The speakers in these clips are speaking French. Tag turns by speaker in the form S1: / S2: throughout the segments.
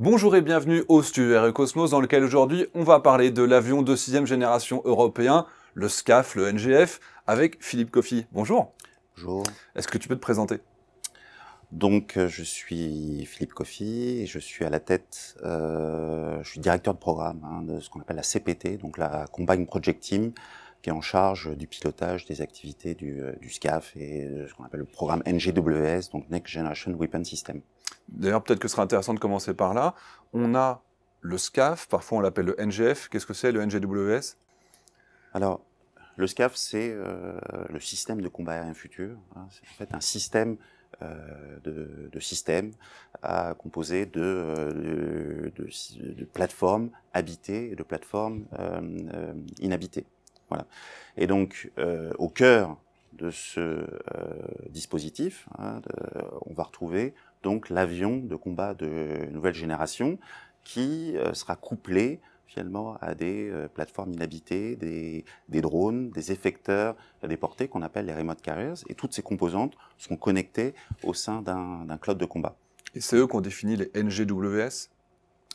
S1: Bonjour et bienvenue au studio Air e Cosmos dans lequel aujourd'hui on va parler de l'avion de sixième génération européen, le SCAF, le NGF, avec Philippe Coffy. Bonjour. Bonjour. Est-ce que tu peux te présenter
S2: Donc euh, je suis Philippe Coffy et je suis à la tête, euh, je suis directeur de programme hein, de ce qu'on appelle la CPT, donc la Combine Project Team, qui est en charge du pilotage des activités du, euh, SCAF et euh, ce qu'on appelle le programme NGWS, donc Next Generation Weapon System.
S1: D'ailleurs, peut-être que ce sera intéressant de commencer par là. On a le SCAF, parfois on l'appelle le NGF. Qu'est-ce que c'est le NGWS Alors,
S2: le SCAF, c'est euh, le système de combat aérien futur. Hein. C'est en fait un système de, de systèmes à composé de, plateformes habitées et de plateformes inhabitées. Voilà. Et donc, euh, au cœur de ce euh, dispositif, hein, on va retrouver donc l'avion de combat de nouvelle génération qui euh, sera couplé finalement à des plateformes inhabitées, des, des, drones, des effecteurs des portées qu'on appelle les remote carriers. Et toutes ces composantes seront connectées au sein d'un cloud de combat.
S1: Et c'est eux qu'on définit les NGWS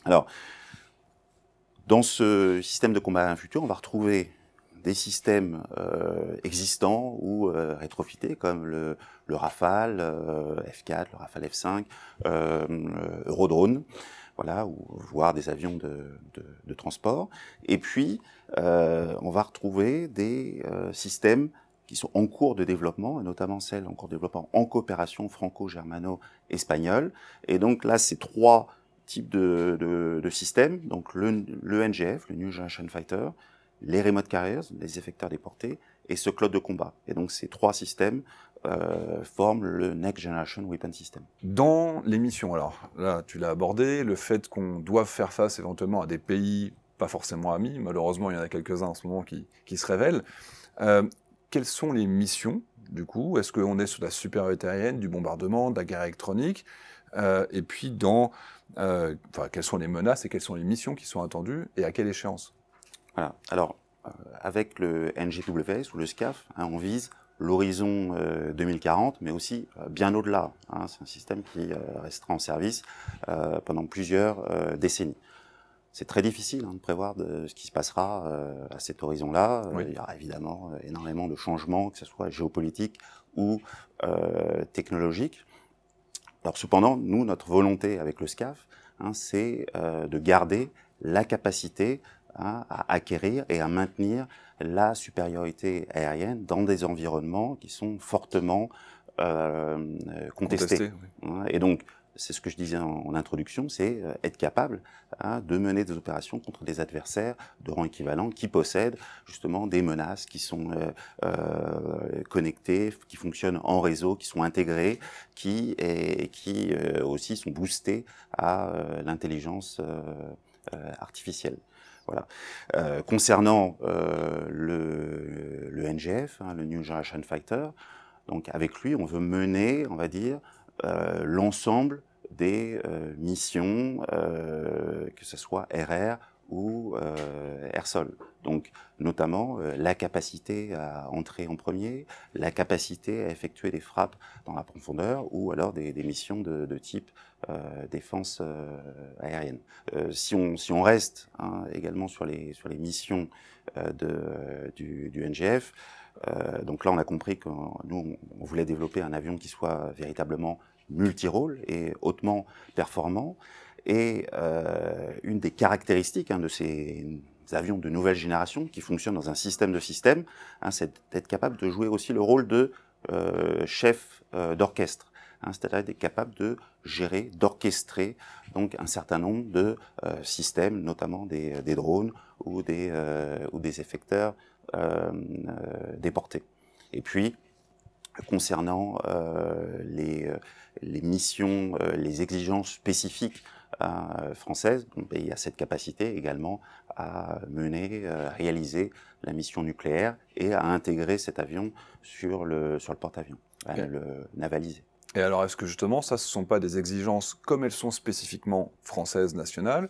S2: Alors, dans ce système de combat à un futur, on va retrouver des systèmes euh, existants ou euh, rétrofités comme le, Rafale F4, le Rafale euh, F5, euh, Eurodrone, voilà, ou voire des avions de, transport. Et puis, on va retrouver des systèmes qui sont en cours de développement, et notamment celles en cours de développement en coopération franco-germano-espagnole. Et donc là, c'est trois types de, systèmes, donc le NGF, le New Generation Fighter, les remote carriers, les effecteurs déportés, et ce cloud de combat. Et donc ces trois systèmes euh, forment le
S1: Next Generation Weapon System. Dans les missions, alors là tu l'as abordé, le fait qu'on doit faire face éventuellement à des pays pas forcément amis, malheureusement il y en a quelques-uns en ce moment qui, qui se révèlent. Euh, quelles sont les missions du coup Est-ce qu'on est sur la supériorité aérienne, du bombardement, de la guerre électronique euh, Et puis dans, enfin, quelles sont les menaces et quelles sont les missions qui sont attendues et à quelle échéance
S2: voilà. Alors, euh, avec le NGWS ou le SCAF, hein, on vise l'horizon 2040, euh, mais aussi euh, bien au-delà. Hein. c'est un système qui restera en service pendant plusieurs décennies. C'est très difficile hein, de prévoir ce qui se passera à cet horizon-là. Il y aura évidemment énormément de changements, que ce soit géopolitique ou technologique. Alors cependant, nous, notre volonté avec le SCAF, c'est de garder la capacité Hein, à acquérir et à maintenir la supériorité aérienne dans des environnements qui sont fortement euh, contestés. Hein, et donc, c'est ce que je disais en, introduction, c'est euh, être capable hein, de mener des opérations contre des adversaires de rang équivalent qui possèdent justement des menaces qui sont euh, connectées, qui fonctionnent en réseau, qui sont intégrées, qui, et, qui aussi sont boostées à l'intelligence artificielle. Euh, concernant euh, le, NGF, hein, le New Generation Fighter, donc avec lui, on veut mener, on va dire, euh, l'ensemble des missions, que ce soit RR ou euh, air-sol. Donc, notamment euh, la capacité à entrer en premier, la capacité à effectuer des frappes dans la profondeur ou alors des, des missions de, de type euh, défense euh, aérienne. Euh, si, on, si on reste hein, également sur les, sur les missions de, du, du NGF, donc là, on a compris que nous, on voulait développer un avion qui soit véritablement multirôle et hautement performant. Et euh, une des caractéristiques hein, de ces avions de nouvelle génération qui fonctionnent dans un système de système, hein, c'est d'être capable de jouer aussi le rôle de euh, chef euh, d'orchestre. Hein, c'est-à-dire d'être capable de gérer, d'orchestrer donc un certain nombre de systèmes, notamment des, drones ou des, ou des effecteurs déportés. Et puis, concernant les, missions, les exigences spécifiques euh, française, il y a cette capacité également à mener, euh, à réaliser la mission nucléaire et à intégrer cet avion sur le, sur le porte-avions, le navaliser.
S1: Et alors, est-ce que justement, ça, ce ne sont pas des exigences comme elles sont spécifiquement françaises, nationales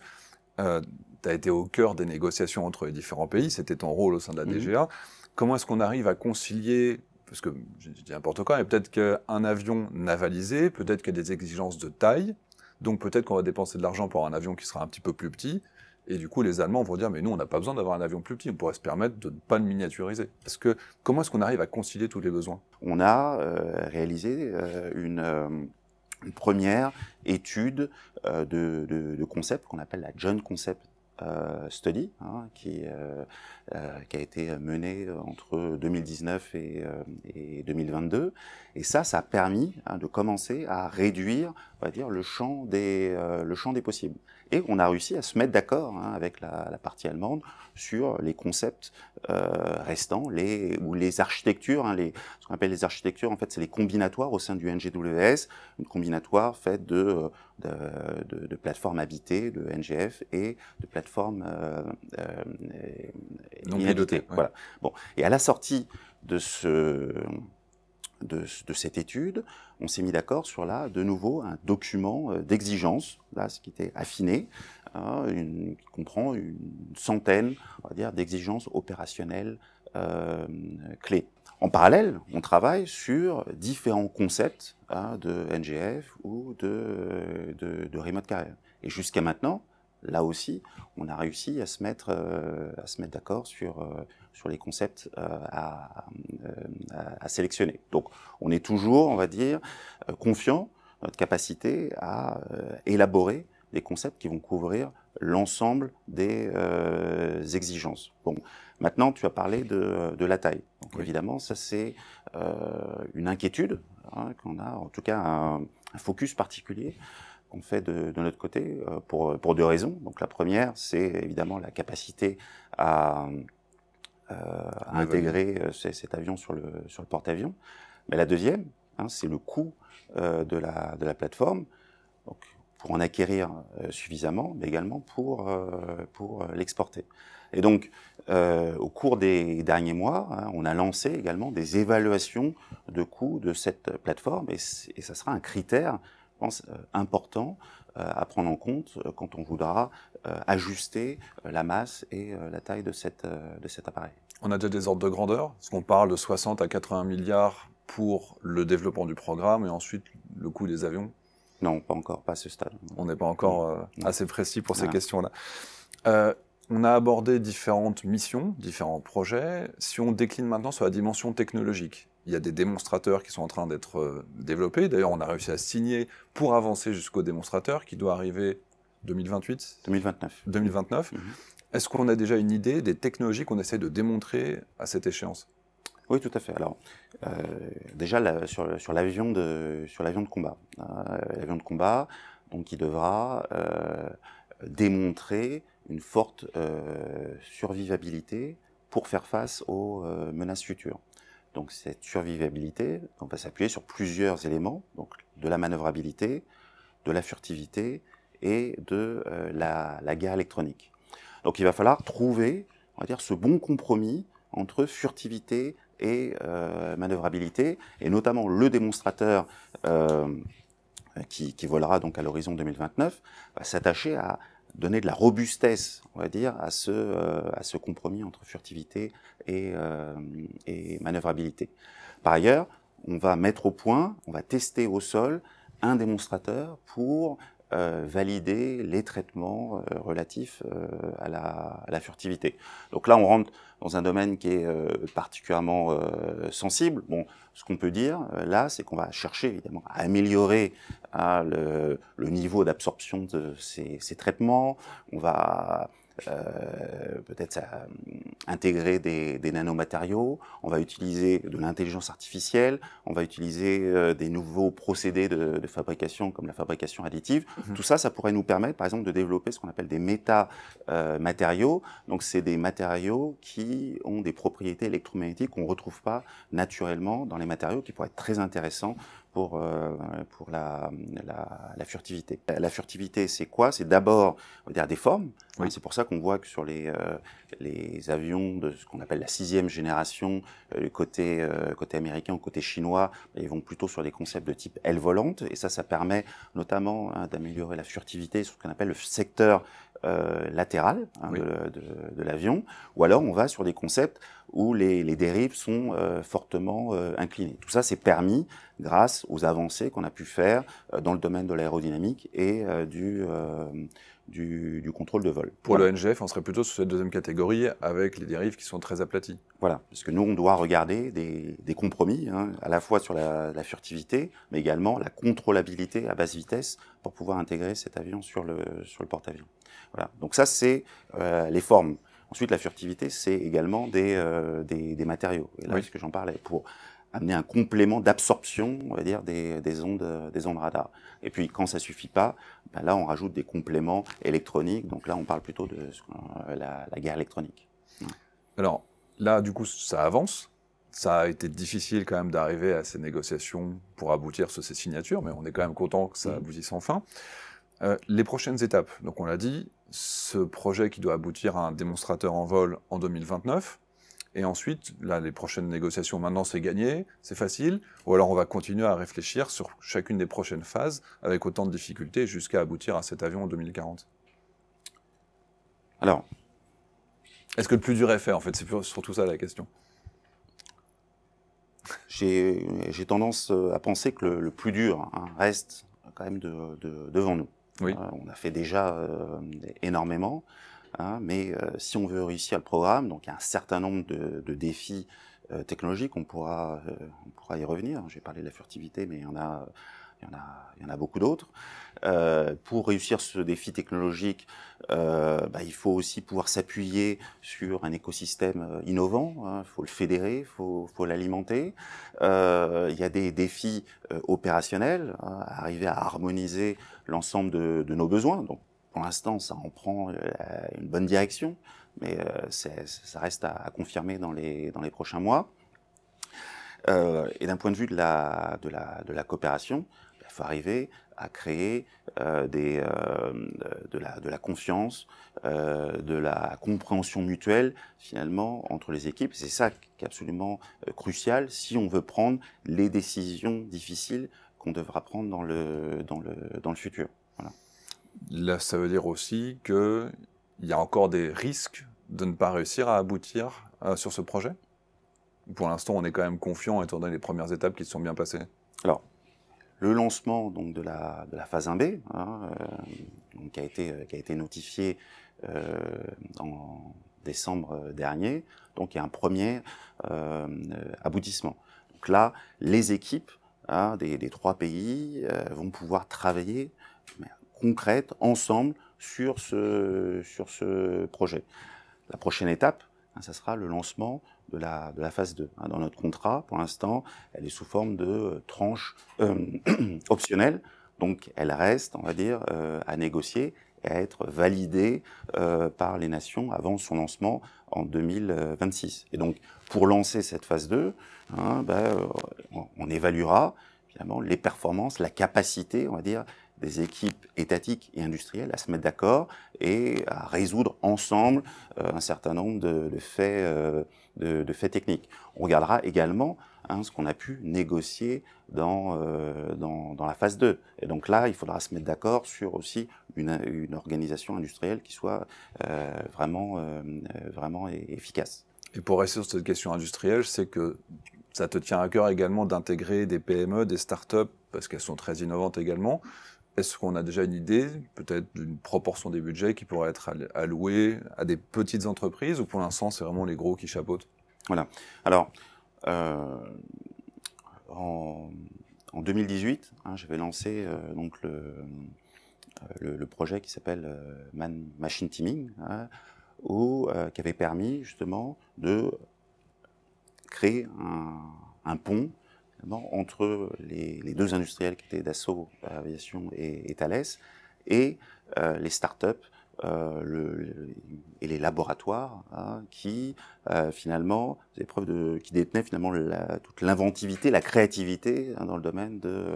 S1: euh, Tu as été au cœur des négociations entre les différents pays, c'était ton rôle au sein de la mhm. DGA. Comment est-ce qu'on arrive à concilier parce que je dis n'importe quoi, mais peut-être qu'un avion navalisé, peut-être qu'il y a des exigences de taille, donc peut-être qu'on va dépenser de l'argent pour un avion qui sera un petit peu plus petit. Et du coup, les Allemands vont dire, mais nous, on n'a pas besoin d'avoir un avion plus petit, on pourrait se permettre de ne pas le miniaturiser. Parce que comment est-ce qu'on arrive à concilier tous les besoins
S2: On a euh, réalisé euh, euh, une, première étude de, de concept qu'on appelle la John Concept euh, study hein, euh, euh, qui, a été menée entre 2019 et, 2022. Et ça, ça a permis hein, de commencer à réduire, on va dire, le champ des, le champ des possibles. Et on a réussi à se mettre d'accord hein, avec la, partie allemande sur les concepts euh, restants, les, ou les architectures. Hein, les, ce qu'on appelle les architectures, en fait, c'est les combinatoires au sein du NGWS. Une combinatoire faite de, de, de, plateformes habitées, de NGF, et de plateformes euh, euh non Voilà. Bon. Et à la sortie de, ce, de, de cette étude, on s'est mis d'accord sur là, de nouveau, un document euh, d'exigence, là, ce qui était affiné, hein, qui comprend une centaine, on va dire, d'exigences opérationnelles euh, clés. En parallèle, on travaille sur différents concepts hein, de NGF ou de, de, remote carrière. Et jusqu'à maintenant, là aussi, on a réussi à se mettre, euh, mettre d'accord sur sur les concepts euh, euh, à, sélectionner. Donc, on est toujours, on va dire, euh, confiant notre capacité à élaborer des concepts qui vont couvrir l'ensemble des exigences. Bon, maintenant tu as parlé de, de la taille. Donc évidemment, ça c'est euh, une inquiétude hein, qu'on a, en tout cas un, focus particulier qu'on fait de, de, notre côté pour, pour deux raisons. Donc la première, c'est évidemment la capacité à à euh, intégrer euh, cet avion sur le, sur le porte-avions. Mais la deuxième, hein, c'est le coût euh, de, la, de la plateforme. Donc, pour en acquérir suffisamment, mais également pour, pour l'exporter. Et donc, au cours des derniers mois, hein, on a lancé également des évaluations de coûts de cette plateforme, et, et ça sera un critère, je pense, important euh, à prendre en compte euh, quand on voudra
S1: euh, ajuster la masse et la taille de, cette, de cet appareil. On a déjà des ordres de grandeur, parce qu'on parle de 60 à 80 milliards pour le développement du programme et ensuite le coût des avions. Non, pas encore, pas à ce stade. On n'est pas encore assez précis pour ces questions-là. on a abordé différentes missions, différents projets. Si on décline maintenant sur la dimension technologique, il y a des démonstrateurs qui sont en train d'être euh, développés. D'ailleurs, on a réussi à signer pour avancer jusqu'au démonstrateur qui doit arriver 2028 2029. 2029. Est-ce qu'on a déjà une idée des technologies qu'on essaie de démontrer à cette échéance Oui, tout à fait. Alors, euh, déjà sur, l'avion de sur
S2: l'avion de combat, euh, l'avion de combat, donc qui devra démontrer une forte survivabilité pour faire face aux menaces futures. Donc cette survivabilité, on va s'appuyer sur plusieurs éléments, donc de la manœuvrabilité, de la furtivité et de euh, la, guerre électronique. Donc il va falloir trouver, on va dire, ce bon compromis entre furtivité et euh, manœuvrabilité, et notamment le démonstrateur euh, qui, qui volera donc à l'horizon 2029 va s'attacher à donner de la robustesse, on va dire, à ce, euh, à ce compromis entre furtivité et, euh, et, manœuvrabilité. Par ailleurs, on va mettre au point, on va tester au sol un démonstrateur pour euh, valider les traitements euh, relatifs euh, à la, furtivité. Donc là, on rentre dans un domaine qui est particulièrement sensible. Bon, ce qu'on peut dire là, c'est qu'on va chercher évidemment à améliorer hein, le, niveau d'absorption de ces, ces traitements. On va euh, peut-être euh, intégrer des, des, nanomatériaux, on va utiliser de l'intelligence artificielle, on va utiliser euh, des nouveaux procédés de, de, fabrication comme la fabrication additive. Mhm. Tout ça, ça pourrait nous permettre, par exemple, de développer ce qu'on appelle des méta-matériaux. Donc, c'est des matériaux qui ont des propriétés électromagnétiques qu'on ne retrouve pas naturellement dans les matériaux, qui pourraient être très intéressants pour, euh, pour la, la, furtivité. La furtivité, c'est quoi C'est d'abord des formes. Oui. Hein, c'est pour ça qu'on voit que sur les, euh, les avions de ce qu'on appelle la sixième génération, euh, côté, côté américain, côté chinois, ils vont plutôt sur des concepts de type aile volante. Et ça, ça permet notamment hein, d'améliorer la furtivité sur ce qu'on appelle le secteur latéral hein, de, de l'avion, ou alors on va sur des concepts où les, dérives sont euh, fortement euh, inclinées. Tout ça, c'est permis grâce aux avancées qu'on a pu faire euh, dans le domaine de l'aérodynamique et du, du, contrôle
S1: de vol. Pour le NGF, on serait plutôt sur cette deuxième catégorie avec les dérives qui sont très aplaties.
S2: Voilà, parce que nous, on doit regarder des, compromis, hein, à la fois sur la, furtivité, mais également la contrôlabilité à basse vitesse pour pouvoir intégrer cet avion sur le, sur le porte-avions. Voilà, donc ça, c'est les formes Ensuite, la furtivité, c'est également des, euh, des, matériaux. Et là, ce que j'en parlais, pour amener un complément d'absorption, on va dire, des, des, ondes, des ondes radar. Et puis, quand ça suffit pas, bah là, on rajoute des compléments électroniques. Donc là,
S1: on parle plutôt de euh, la, guerre électronique. Alors là, du coup, ça avance. Ça a été difficile quand même d'arriver à ces négociations pour aboutir sur ces signatures, mais on est quand même content que ça mmh. aboutisse enfin. Euh, les prochaines étapes, donc on l'a dit, ce projet qui doit aboutir à un démonstrateur en vol en 2029. Et ensuite, là, les prochaines négociations, maintenant, c'est gagné, c'est facile. Ou alors, on va continuer à réfléchir sur chacune des prochaines phases avec autant de difficultés jusqu'à aboutir à cet avion en 2040. Alors, est-ce que le plus dur est fait, en fait C'est surtout ça la question.
S2: J'ai tendance euh, à penser que le, plus dur hein, reste quand même devant nous. Oui. Euh, on a fait déjà euh, énormément, hein, mais euh, si on veut réussir le programme, donc il y a un certain nombre de, de défis technologiques, on pourra, on pourra y revenir. J'ai parlé de la furtivité, mais il y en a il y en a, beaucoup d'autres. Euh, pour réussir ce défi technologique, euh, bah, il faut aussi pouvoir s'appuyer sur un écosystème euh, innovant. Hein. Il faut le fédérer, il faut, l'alimenter. il y a des défis opérationnels, hein, arriver à harmoniser l'ensemble de, nos besoins. Donc, pour l'instant, ça en prend une bonne direction, mais ça reste à, confirmer dans les, prochains mois. et d'un point de vue de la coopération, faut arriver à créer euh, des, euh, de, la, confiance, euh, de la compréhension mutuelle finalement entre les équipes. C'est ça qui est absolument crucial si on veut prendre les décisions difficiles qu'on devra prendre
S1: dans le, dans le, futur. Là, ça veut dire aussi qu'il y a encore des risques de ne pas réussir à aboutir sur ce projet Pour l'instant, on est quand même confiant étant donné les premières étapes qui se sont bien passées. Alors, le
S2: lancement donc de la, phase 1B, hein, euh, qui, a été, qui a été notifié euh, en décembre dernier. Donc il y a un premier euh, aboutissement. Donc là, les équipes hein, des, trois pays vont pouvoir travailler concrète ensemble sur ce, sur ce projet. La prochaine étape, hein, ça sera le lancement de la, de la phase 2. Hein, dans notre contrat, pour l'instant, elle est sous forme de tranche euh, euh optionnelle, donc elle reste, on va dire, euh, à négocier et à être validée euh, par les nations avant son lancement en 2026. Et donc, pour lancer cette phase 2, hein, ben, euh, on évaluera finalement les performances, la capacité, on va dire, des équipes étatiques et industrielles à se mettre d'accord et à résoudre ensemble euh, un certain nombre de, faits, euh, de, faits techniques. On regardera également hein, ce qu'on a pu négocier dans, euh, dans, la phase 2. Et donc là, il faudra se mettre d'accord sur aussi une, une, organisation industrielle qui soit
S1: vraiment, vraiment efficace. Et pour rester sur cette question industrielle, c'est que ça te tient à cœur également d'intégrer des PME, des start-up parce qu'elles sont très innovantes également. Est-ce qu'on a déjà une idée, peut-être, d'une proportion des budgets qui pourrait être allouée à des petites entreprises ou pour l'instant, c'est vraiment les gros qui chapeautent Voilà. Alors, euh, en, 2018, hein, j'avais
S2: lancé euh, donc euh, le, projet qui s'appelle Machine Teaming, hein, qui avait permis justement de créer un pont entre les, deux industriels qui étaient Dassault euh, Aviation et, et Thales, et euh, les startups euh, le, et les laboratoires hein, qui euh, finalement preuves de, qui détenaient finalement la, toute l'inventivité, la créativité hein, dans le domaine de,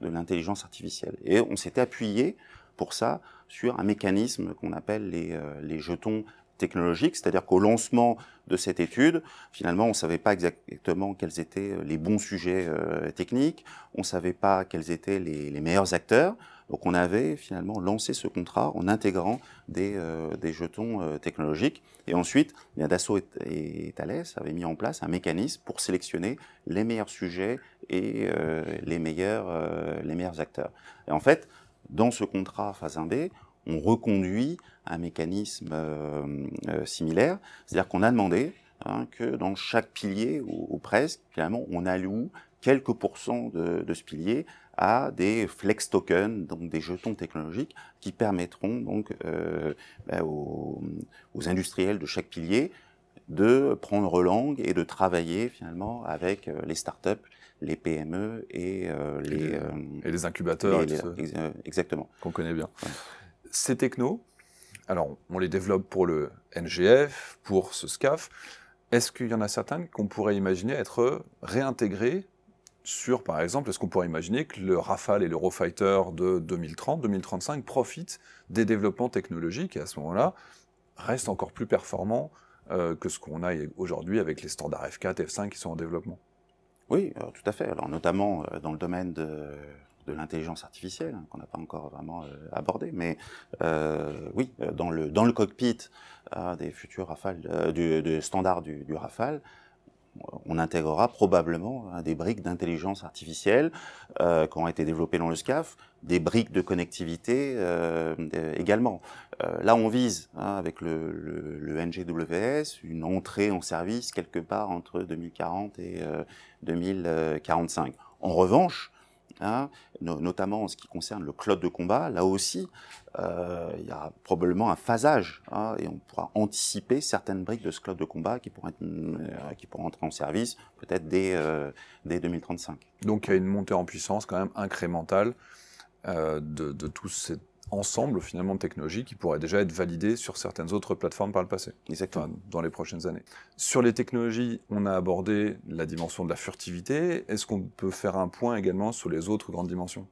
S2: de l'intelligence artificielle. Et on s'était appuyé pour ça sur un mécanisme qu'on appelle les, les jetons technologique, c'est-à-dire qu'au lancement de cette étude, finalement, on ne savait pas exactement quels étaient euh, les bons sujets euh, techniques, on ne savait pas quels étaient les, meilleurs acteurs. Donc on avait finalement lancé ce contrat en intégrant des, euh, des jetons technologiques. Et ensuite, eh bien, Dassault et, Thales avaient mis en place un mécanisme pour sélectionner les meilleurs sujets et les, meilleurs, les meilleurs acteurs. Et en fait, dans ce contrat phase 1B, on reconduit un mécanisme euh, euh, similaire. C'est-à-dire qu'on a demandé hein, que dans chaque pilier, ou, presque, finalement, on alloue quelques pourcents de, ce pilier à des flex tokens, donc des jetons technologiques qui permettront donc euh, bah, aux, industriels de chaque pilier de prendre langue et de travailler finalement avec les startups, les PME et les les, incubateurs
S1: exactement qu'on connaît bien ces technos, alors on les développe pour le NGF, pour ce SCAF, est-ce qu'il y en a certains qu'on pourrait imaginer être réintégrés sur, par exemple, est-ce qu'on pourrait imaginer que le Rafale et l'Eurofighter de 2030-2035 profitent des développements technologiques et à ce moment-là restent encore plus performants euh, que ce qu'on a aujourd'hui avec les standards F4, F5 qui sont en développement Oui, euh, tout à fait. Alors, notamment euh, dans le domaine de de
S2: l'intelligence artificielle, hein, qu'on n'a pas encore vraiment euh, abordé, mais euh, oui, euh, dans le, dans le cockpit des futurs Rafales, du, du, standard du, du Rafale, on intégrera probablement hein, des briques d'intelligence artificielle euh, qui ont été développées dans le SCAF, des briques de connectivité euh, également. Euh, là, on vise hein, avec le, le, le, NGWS une entrée en service quelque part entre 2040 et 2045. En revanche, Hein, notamment en ce qui concerne le cloud de combat. Là aussi, euh, il y a probablement un phasage hein, et on pourra anticiper certaines briques de ce cloud de combat qui pourront, être, euh, qui pourront entrer en service peut-être dès, euh, dès 2035.
S1: Donc il y a une montée en puissance quand même incrémentale de, de tous ces ensemble finalement de technologies qui pourraient déjà être validées sur certaines autres plateformes par le passé, Exactement. dans les prochaines années. Sur les technologies, on a abordé la dimension de la furtivité. Est-ce qu'on peut faire un point également sur les autres grandes dimensions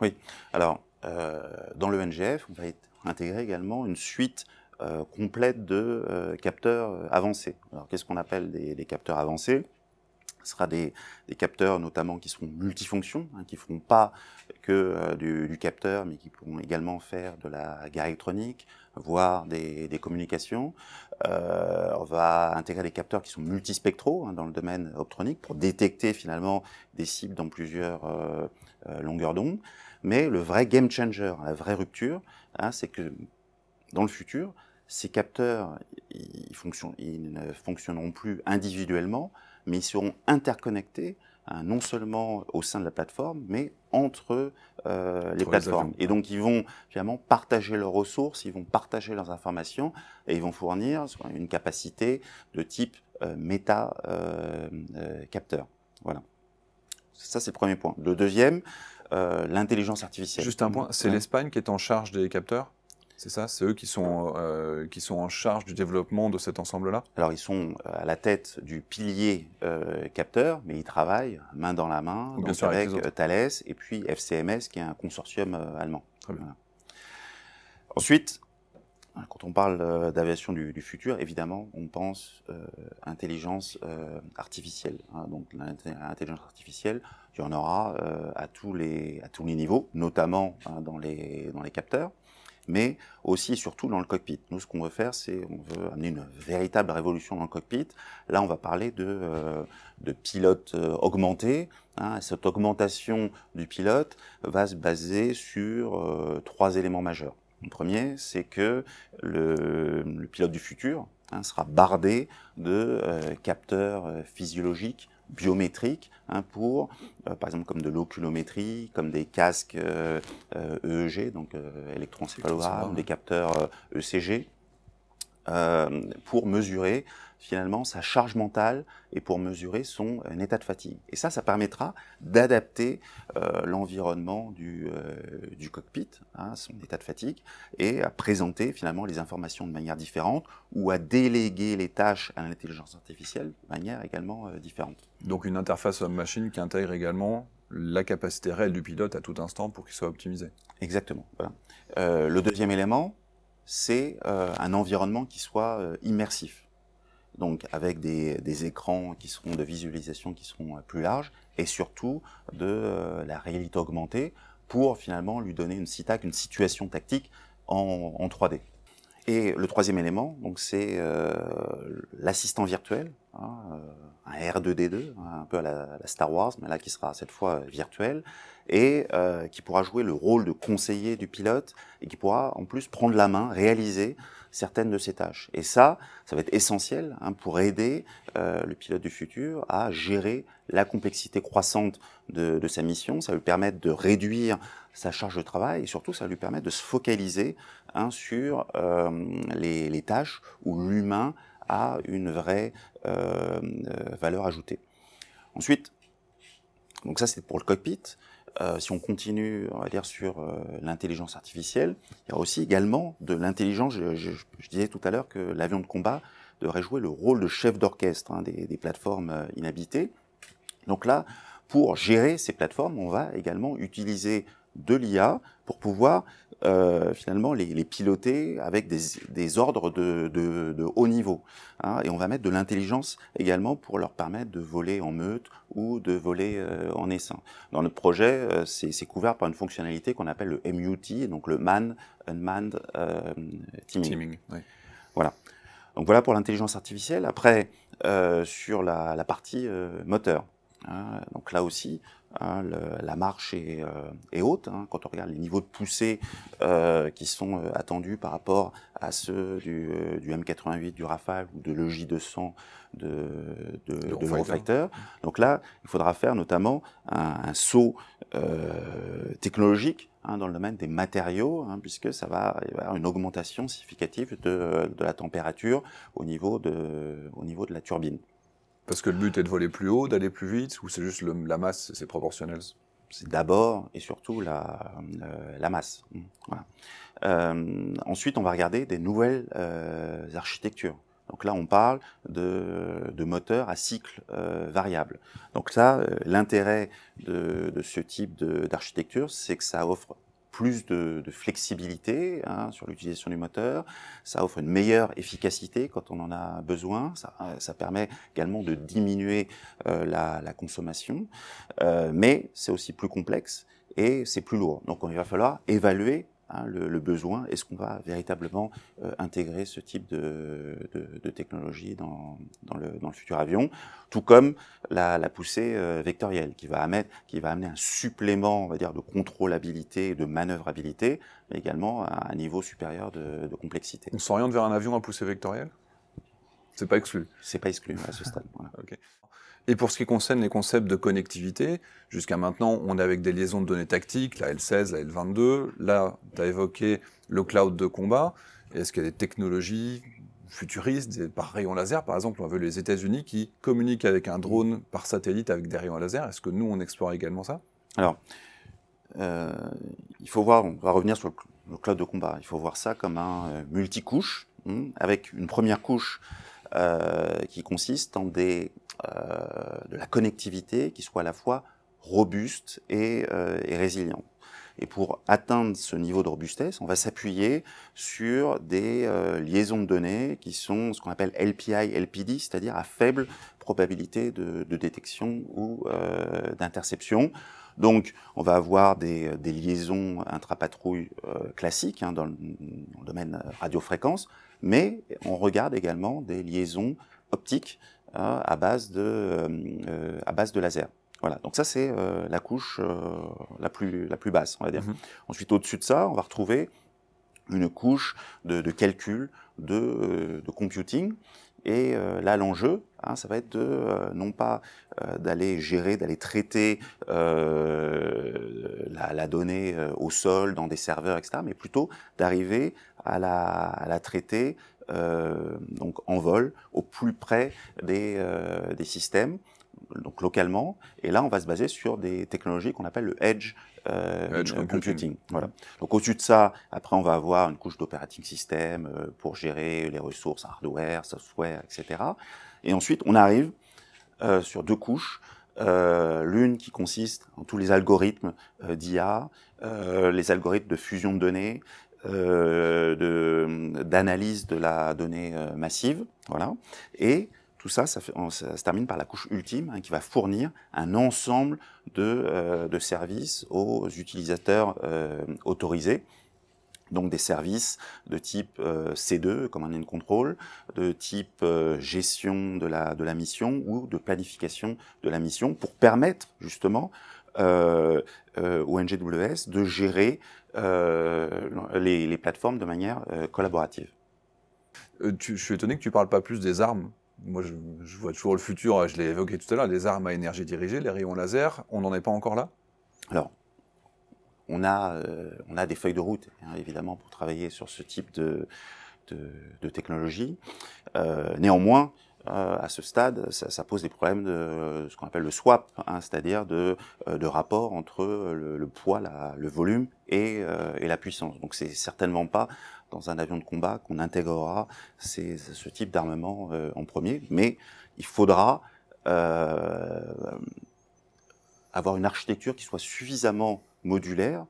S2: Oui. Alors, euh, dans le NGF, on va intégrer également une suite euh, complète de euh, capteurs avancés. Alors, qu'est-ce qu'on appelle des, capteurs avancés ce sera des, capteurs notamment qui seront multifonctions, hein, qui ne feront pas que euh, du, capteur, mais qui pourront également faire de la guerre électronique, voire des, communications. Euh, on va intégrer des capteurs qui sont multispectraux hein, dans le domaine optronique pour détecter finalement des cibles dans plusieurs euh, longueurs d'onde. Mais le vrai game changer, la vraie rupture, hein, c'est que dans le futur, ces capteurs, ils ne fonctionneront plus individuellement, mais ils seront interconnectés non seulement au sein de la plateforme, mais entre euh, les plateformes. et donc, ils vont finalement partager leurs ressources, ils vont partager leurs informations et ils vont fournir une capacité de type euh, méta euh, euh, capteur. Voilà. Ça, c'est le premier point. Le deuxième, l'intelligence
S1: artificielle. Juste un point, c'est l'Espagne qui est en charge des capteurs c'est ça, c'est eux qui sont, euh, qui sont en charge du développement de cet ensemble-là Alors ils sont euh, à la tête du pilier
S2: euh, capteur, mais ils travaillent main dans la main avec, Thales et puis FCMS qui est un consortium allemand. Très bien. Ensuite, quand on parle d'aviation du, futur, évidemment, on pense intelligence artificielle. Hein. donc l'intelligence artificielle, il y en aura à, tous les, à tous les niveaux, notamment hein, dans, les, dans les capteurs mais aussi et surtout dans le cockpit. Nous, ce qu'on veut faire, c'est on veut amener une véritable révolution dans le cockpit. Là, on va parler de, euh, de pilote euh, augmenté. Hein. Cette augmentation du pilote va se baser sur euh, trois éléments majeurs. Le premier, c'est que le, le, pilote du futur hein, sera bardé de capteurs physiologiques biométriques hein, pour, euh, par exemple, comme de l'oculométrie, comme des casques EEG, euh, euh, e e donc électroencéphalogramme, des capteurs ECG, e euh, pour mesurer finalement sa charge mentale et pour mesurer son euh, état de fatigue. Et ça, ça permettra d'adapter euh, l'environnement du, cockpit hein, son état de fatigue et à présenter finalement les informations de manière différente ou à déléguer les tâches à l'intelligence artificielle de manière également
S1: différente. Donc une interface homme-machine qui intègre également la capacité réelle du pilote à tout instant pour qu'il soit optimisé.
S2: Exactement. Voilà. le deuxième élément, c'est euh, un environnement qui soit euh, immersif. Donc avec des, écrans qui seront de visualisation qui seront euh, plus larges et surtout de la réalité augmentée pour finalement lui donner une situation tactique en, 3D. Et le troisième élément, donc c'est l'assistant virtuel ah, euh, un R2D2, hein, un peu à la, Star Wars, mais là qui sera cette fois euh, virtuelle, et euh, qui pourra jouer le rôle de conseiller du pilote, et qui pourra en plus prendre la main, réaliser certaines de ses tâches. Et ça, ça va être essentiel hein, pour aider le pilote du futur à gérer la complexité croissante de, sa mission, ça va lui permettre de réduire sa charge de travail, et surtout ça va lui permettre de se focaliser hein, sur les, les tâches où l'humain a une vraie euh, valeur ajoutée. Ensuite, donc ça c'est pour le cockpit. Euh, si on continue, on va dire, sur euh, l'intelligence artificielle, il y a aussi également de l'intelligence. Je, disais tout à l'heure que l'avion de combat devrait jouer le rôle de chef d'orchestre hein, des, des, plateformes inhabitées. Donc là, pour gérer ces plateformes, on va également utiliser de l'IA pour pouvoir euh, finalement les, piloter avec des, ordres de, haut niveau. Hein. et on va mettre de l'intelligence également pour leur permettre de voler en meute ou de voler euh, en essaim. Dans notre projet, euh, c'est couvert par une fonctionnalité qu'on appelle le MUT, donc le Man Unmanned Teaming. Voilà. Donc voilà pour l'intelligence artificielle. Après, sur la, partie moteur. Hein. donc là aussi, Hein, la marche est, euh, haute hein, quand on regarde les niveaux de poussée euh, qui sont euh, attendus par rapport à ceux du, M88, du Rafale ou de l'EJ200 de, de, de Donc là, il faudra faire notamment un, saut technologique hein, dans le domaine des matériaux, puisque ça va, avoir une augmentation significative de, de, la température au au niveau de la turbine. Parce que le but est de voler plus haut, d'aller plus vite, ou c'est juste la masse, c'est proportionnel C'est d'abord et surtout la, euh, masse. Mmh, euh, ensuite, on va regarder des nouvelles euh, architectures. Donc là, on parle de, de moteurs à cycle variable. Donc ça, l'intérêt de, de, ce type d'architecture, c'est que ça offre plus de, de flexibilité hein, sur l'utilisation du moteur, ça offre une meilleure efficacité quand on en a besoin, ça, euh, ça permet également de diminuer euh, la, la, consommation, euh, mais c'est aussi plus complexe et c'est plus lourd. Donc il va falloir évaluer Hein, le, besoin. Est-ce qu'on va véritablement euh, intégrer ce type de, technologie dans, le, futur avion Tout comme la, poussée euh, vectorielle qui va, amener, qui va amener un supplément, on va dire, de contrôlabilité de manœuvrabilité, mais également à un niveau supérieur de, complexité. On s'oriente vers
S1: un avion à poussée vectorielle C'est pas exclu. C'est pas exclu à ce stade. Et pour ce qui concerne les concepts de connectivité, jusqu'à maintenant, on est avec des liaisons de données tactiques, la L16, la L22. Là, tu as évoqué le cloud de combat. Est-ce qu'il y a des technologies futuristes, par rayon laser Par exemple, on a vu les États-Unis qui communiquent avec un drone par satellite avec des rayons laser. Est-ce que nous, on explore également ça Alors, euh,
S2: il faut voir, on va revenir sur le cloud de combat. Il faut voir ça comme un euh, multicouche, hein, avec une première couche euh, qui consiste en des euh, de la connectivité qui soit à la fois robuste et, euh, résiliente. Et pour atteindre ce niveau de robustesse, on va s'appuyer sur des euh, liaisons de données qui sont ce qu'on appelle LPI, LPD, c'est-à-dire à faible probabilité de, détection ou d'interception. Donc, on va avoir des, liaisons intrapatrouilles classiques hein, dans, le, domaine radiofréquence, mais on regarde également des liaisons optiques Hein, à, base de, euh, euh, à base de laser. Voilà, donc ça c'est euh, la couche la, plus, la plus basse, on va dire. Mhm. Ensuite, au-dessus de ça, on va retrouver une couche de, calcul, de, computing. Et là, l'enjeu, hein, ça va être de non pas d'aller gérer, d'aller traiter la, la, donnée au sol, dans des serveurs, etc., mais plutôt d'arriver à la, à la traiter euh, donc en vol, au plus près des, euh, des, systèmes, donc localement. Et là, on va se baser sur des technologies qu'on appelle le edge, euh, computing. Voilà. Donc au-dessus de ça, après, on va avoir une couche d'operating system pour gérer les ressources hardware, software, etc. Et ensuite, on arrive sur deux couches. l'une qui consiste en tous les algorithmes d'IA, les algorithmes de fusion de données, euh, euh, d'analyse de, de, la donnée euh, massive, voilà, et tout ça, ça, se termine par la couche ultime hein, qui va fournir un ensemble de, de services aux utilisateurs autorisés. Donc des services de type C2, Command and Control, de type gestion de la, de la mission ou de planification de la mission pour permettre justement au NGWS de gérer euh, les, plateformes de manière euh, collaborative.
S1: Euh, je suis étonné que tu ne parles pas plus des armes moi, je, vois toujours le futur, je l'ai évoqué tout à l'heure, les armes à énergie dirigée, les rayons laser, on n'en est pas encore là Alors, on
S2: a, on a des feuilles de route, hein, évidemment, pour travailler sur ce type de, de, technologie. néanmoins, euh, à ce stade, ça, ça, pose des problèmes de euh, ce qu'on appelle le swap, hein, c'est-à-dire de, euh, de, rapport entre le, poids, la, le volume et, et, la puissance. Donc c'est certainement pas dans un avion de combat qu'on intégrera ces, ce type d'armement en premier, mais il faudra avoir une architecture qui soit suffisamment modulaire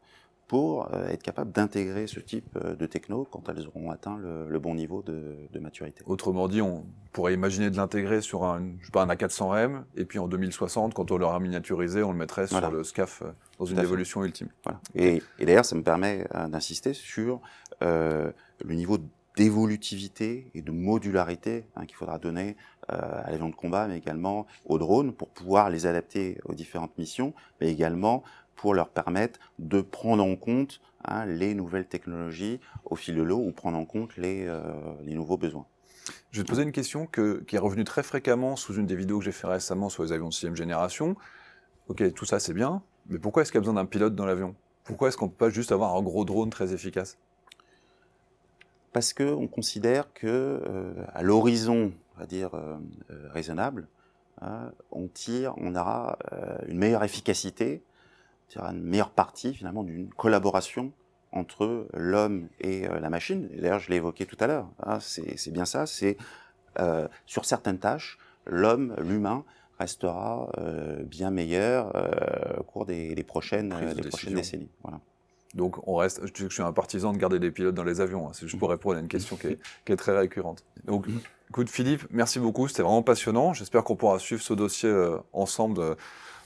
S2: pour euh, être capable d'intégrer ce type euh, de techno quand elles auront atteint le, bon niveau
S1: de, maturité. Autrement dit, on pourrait imaginer de l'intégrer sur un, je sais pas, un A400M, et puis en 2060, quand on l'aura miniaturisé, on le mettrait sur le SCAF euh, dans une évolution ultime. Voilà. Et,
S2: d'ailleurs, ça me permet d'insister sur le niveau d'évolutivité et de modularité hein, qu'il faudra donner euh, à l'avion de combat, mais également aux drones pour pouvoir les adapter aux différentes missions, mais également pour leur permettre de prendre en compte hein, les nouvelles technologies au fil de l'eau ou prendre en compte les, euh,
S1: nouveaux besoins. Je vais te poser une question qui est revenue très fréquemment sous une des vidéos que j'ai fait récemment sur les avions de sixième génération. Ok, tout ça c'est bien, mais pourquoi est-ce qu'il y a besoin d'un pilote dans l'avion Pourquoi est-ce qu'on ne peut pas juste avoir un gros drone très efficace Parce qu'on considère
S2: que euh, à l'horizon, on va dire euh, raisonnable, hein, on tire, on aura une meilleure efficacité cest une meilleure partie finalement d'une collaboration entre l'homme et euh, la machine. D'ailleurs, je l'ai évoqué tout à l'heure. Hein, c'est bien ça. C'est euh, sur certaines tâches, l'homme, l'humain restera
S1: euh, bien meilleur au cours des, prochaines, décennies. Donc on reste, je, suis un partisan de garder des pilotes dans les avions, c'est hein, juste pour répondre à une question qui est, qui est très récurrente. Donc écoute Philippe, merci beaucoup, c'était vraiment passionnant, j'espère qu'on pourra suivre ce dossier ensemble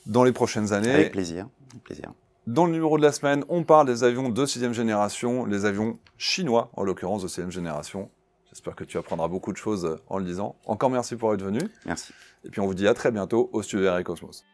S1: dans les prochaines années. Avec plaisir. Plaisir. Dans le numéro de la semaine, on parle des avions de 6 génération, les avions chinois, en l'occurrence de 6 génération. J'espère que tu apprendras beaucoup de choses en le disant. Encore merci pour être venu. Merci. Et puis on vous dit à très bientôt au studio Air Cosmos.